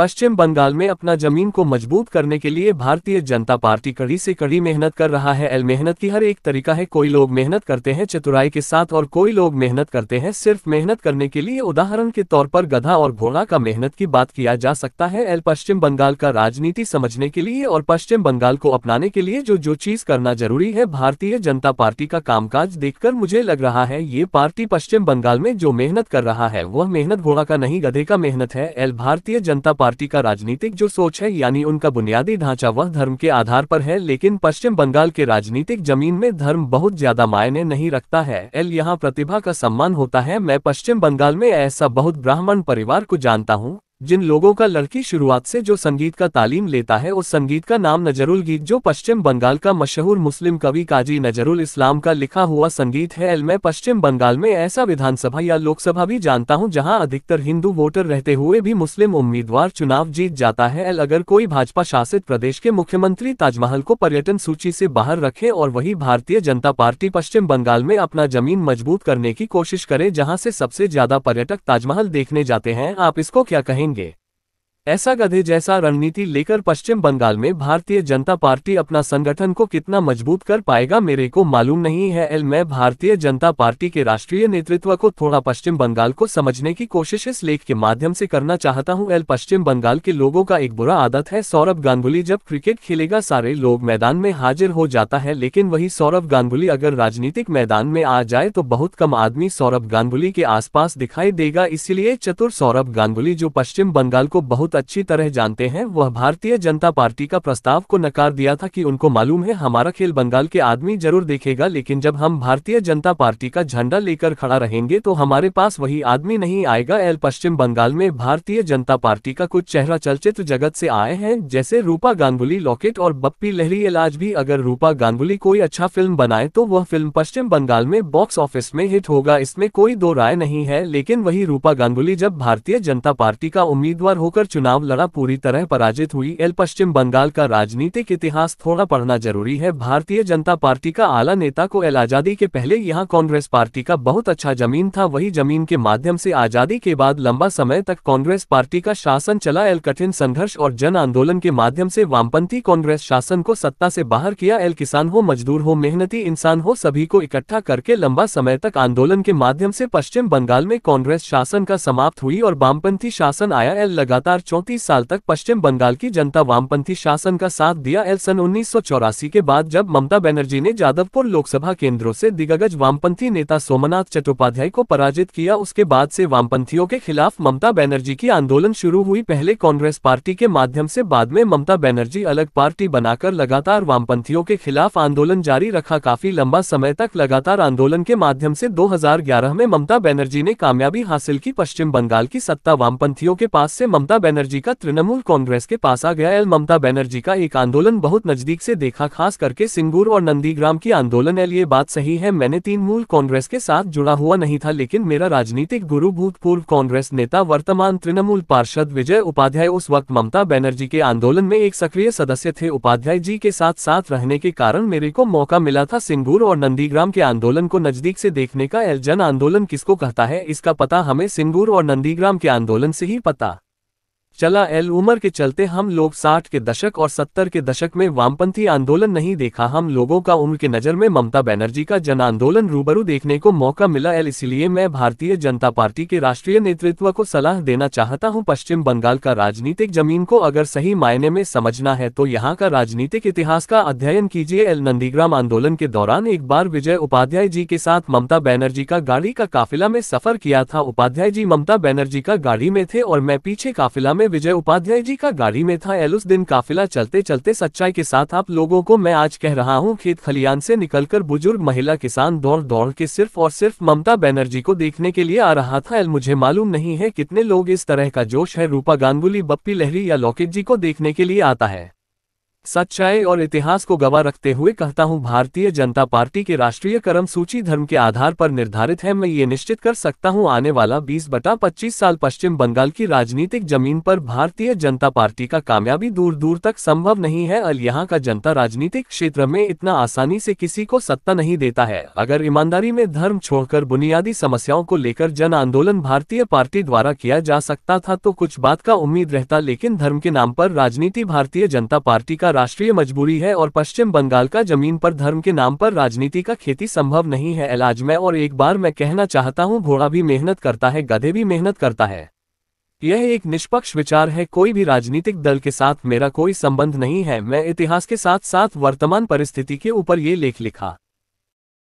पश्चिम बंगाल में अपना जमीन को मजबूत करने के लिए भारतीय जनता पार्टी कड़ी से कड़ी मेहनत कर रहा है एल मेहनत की हर एक तरीका है कोई लोग मेहनत करते हैं चतुराई के साथ और कोई लोग मेहनत करते हैं सिर्फ मेहनत करने के लिए उदाहरण के तौर पर गधा और घोड़ा का मेहनत की बात किया जा सकता है एल पश्चिम बंगाल का राजनीति समझने के लिए और पश्चिम बंगाल को अपनाने के लिए जो जो चीज करना जरूरी है भारतीय जनता पार्टी का कामकाज देखकर मुझे लग रहा है ये पार्टी पश्चिम बंगाल में जो मेहनत कर रहा है वह मेहनत घोड़ा का नहीं गधे का मेहनत है एल भारतीय जनता पार्टी पार्टी का राजनीतिक जो सोच है यानी उनका बुनियादी ढांचा वह धर्म के आधार पर है लेकिन पश्चिम बंगाल के राजनीतिक जमीन में धर्म बहुत ज्यादा मायने नहीं रखता है एल यहाँ प्रतिभा का सम्मान होता है मैं पश्चिम बंगाल में ऐसा बहुत ब्राह्मण परिवार को जानता हूँ जिन लोगों का लड़की शुरुआत से जो संगीत का तालीम लेता है उस संगीत का नाम नजरुल गीत जो पश्चिम बंगाल का मशहूर मुस्लिम कवि काजी नजरुल इस्लाम का लिखा हुआ संगीत है मैं पश्चिम बंगाल में ऐसा विधानसभा या लोकसभा भी जानता हूं जहां अधिकतर हिंदू वोटर रहते हुए भी मुस्लिम उम्मीदवार चुनाव जीत जाता है एल अगर कोई भाजपा शासित प्रदेश के मुख्यमंत्री ताजमहल को पर्यटन सूची से बाहर रखे और वही भारतीय जनता पार्टी पश्चिम बंगाल में अपना जमीन मजबूत करने की कोशिश करे जहाँ से सबसे ज्यादा पर्यटक ताजमहल देखने जाते हैं आप इसको क्या कहेंगे Hangi? ऐसा गधे जैसा रणनीति लेकर पश्चिम बंगाल में भारतीय जनता पार्टी अपना संगठन को कितना मजबूत कर पाएगा मेरे को मालूम नहीं है एल मैं भारतीय जनता पार्टी के राष्ट्रीय नेतृत्व को थोड़ा पश्चिम बंगाल को समझने की कोशिश इस लेख के माध्यम से करना चाहता हूं एल पश्चिम बंगाल के लोगों का एक बुरा आदत है सौरभ गांगुली जब क्रिकेट खेलेगा सारे लोग मैदान में हाजिर हो जाता है लेकिन वही सौरभ गांगुली अगर राजनीतिक मैदान में आ जाए तो बहुत कम आदमी सौरभ गांगुली के आसपास दिखाई देगा इसलिए चतुर सौरभ गांगुली जो पश्चिम बंगाल को बहुत बहुत अच्छी तरह जानते हैं वह भारतीय जनता पार्टी का प्रस्ताव को नकार दिया था कि उनको मालूम है हमारा खेल बंगाल के आदमी जरूर देखेगा लेकिन जब हम भारतीय जनता पार्टी का झंडा लेकर खड़ा रहेंगे तो हमारे पास वही आदमी नहीं आएगा एल पश्चिम बंगाल में भारतीय जनता पार्टी का कुछ चेहरा चलचित्र जगत से आए हैं जैसे रूपा गांगुली लॉकेट और बप्पी लहरी इलाज भी अगर रूपा गांगुली कोई अच्छा फिल्म बनाए तो वह फिल्म पश्चिम बंगाल में बॉक्स ऑफिस में हिट होगा इसमें कोई दो राय नहीं है लेकिन वही रूपा गांगुली जब भारतीय जनता पार्टी का उम्मीदवार होकर चुनाव लड़ा पूरी तरह पराजित हुई एल पश्चिम बंगाल का राजनीतिक इतिहास थोड़ा पढ़ना जरूरी है भारतीय जनता पार्टी का आला नेता को एल आजादी के पहले यहाँ कांग्रेस पार्टी का बहुत अच्छा जमीन था वही जमीन के माध्यम से आजादी के बाद लंबा समय तक कांग्रेस पार्टी का शासन चला एल कठिन संघर्ष और जन आंदोलन के माध्यम से वामपंथी कांग्रेस शासन को सत्ता से बाहर किया एल किसान हो मजदूर हो मेहनती इंसान हो सभी को इकट्ठा करके लंबा समय तक आंदोलन के माध्यम से पश्चिम बंगाल में कांग्रेस शासन का समाप्त हुई और वामपंथी शासन आया एल लगातार चौंतीस साल तक पश्चिम बंगाल की जनता वामपंथी शासन का साथ दिया एल सन उन्नीस के बाद जब ममता बनर्जी ने जादवपुर लोकसभा केंद्रों से दिग्गज वामपंथी नेता सोमनाथ चट्टोपाध्याय को पराजित किया उसके बाद से वामपंथियों के खिलाफ ममता बनर्जी की आंदोलन शुरू हुई पहले कांग्रेस पार्टी के माध्यम से बाद में ममता बनर्जी अलग पार्टी बनाकर लगातार वामपंथियों के खिलाफ आंदोलन जारी रखा काफी लंबा समय तक लगातार आंदोलन के माध्यम से दो में ममता बनर्जी ने कामयाबी हासिल की पश्चिम बंगाल की सत्ता वामपंथियों के पास से ममता बनर्जी बैनर्जी का तृणमूल कांग्रेस के पास आ गया एल ममता बैनर्जी का एक आंदोलन बहुत नजदीक से देखा खास करके सिंगूर और नंदीग्राम की आंदोलन एल ये बात सही है मैंने तीन मूल कांग्रेस के साथ जुड़ा हुआ नहीं था लेकिन मेरा राजनीतिक गुरु भूतपूर्व कांग्रेस नेता वर्तमान तृणमूल पार्षद विजय उपाध्याय उस वक्त ममता बैनर्जी के आंदोलन में एक सक्रिय सदस्य थे उपाध्याय जी के साथ साथ रहने के कारण मेरे को मौका मिला था सिंगूर और नंदीग्राम के आंदोलन को नजदीक से देखने का एल जन आंदोलन किसको कहता है इसका पता हमें सिंगूर और नंदीग्राम के आंदोलन से ही पता चला एल उमर के चलते हम लोग साठ के दशक और सत्तर के दशक में वामपंथी आंदोलन नहीं देखा हम लोगों का उम्र के नज़र में ममता बनर्जी का जन आंदोलन रूबरू देखने को मौका मिला एल इसलिए मैं भारतीय जनता पार्टी के राष्ट्रीय नेतृत्व को सलाह देना चाहता हूं पश्चिम बंगाल का राजनीतिक जमीन को अगर सही मायने में समझना है तो यहाँ का राजनीतिक इतिहास का अध्ययन कीजिए एल नंदीग्राम आंदोलन के दौरान एक बार विजय उपाध्याय जी के साथ ममता बैनर्जी का गाड़ी का काफिला में सफर किया था उपाध्याय जी ममता बैनर्जी का गाड़ी में थे और मैं पीछे काफिला समय विजय उपाध्याय जी का गाड़ी में था एल उस दिन काफिला चलते चलते सच्चाई के साथ आप लोगों को मैं आज कह रहा हूँ खेत खलियान से निकलकर बुजुर्ग महिला किसान दौड़ दौड़ के सिर्फ और सिर्फ ममता बैनर्जी को देखने के लिए आ रहा था एल मुझे मालूम नहीं है कितने लोग इस तरह का जोश है रूपा गांगुली बप्पी लहरी या लॉकेट जी को देखने के लिए आता है सच्चाई और इतिहास को गवाह रखते हुए कहता हूं भारतीय जनता पार्टी के राष्ट्रीय कर्म सूची धर्म के आधार पर निर्धारित है मैं ये निश्चित कर सकता हूं आने वाला 20 बटा 25 साल पश्चिम बंगाल की राजनीतिक जमीन पर भारतीय जनता पार्टी का कामयाबी दूर दूर तक संभव नहीं है और यहाँ का जनता राजनीतिक क्षेत्र में इतना आसानी से किसी को सत्ता नहीं देता है अगर ईमानदारी में धर्म छोड़कर बुनियादी समस्याओं को लेकर जन आंदोलन भारतीय पार्टी द्वारा किया जा सकता था तो कुछ बात का उम्मीद रहता लेकिन धर्म के नाम पर राजनीति भारतीय जनता पार्टी का करना राष्ट्रीय मजबूरी है और पश्चिम बंगाल का जमीन पर धर्म के नाम पर राजनीति का खेती संभव नहीं है इलाज में और एक बार मैं कहना चाहता हूं घोड़ा भी मेहनत करता है गधे भी मेहनत करता है यह एक निष्पक्ष विचार है कोई भी राजनीतिक दल के साथ मेरा कोई संबंध नहीं है मैं इतिहास के साथ साथ वर्तमान परिस्थिति के ऊपर ये लेख लिखा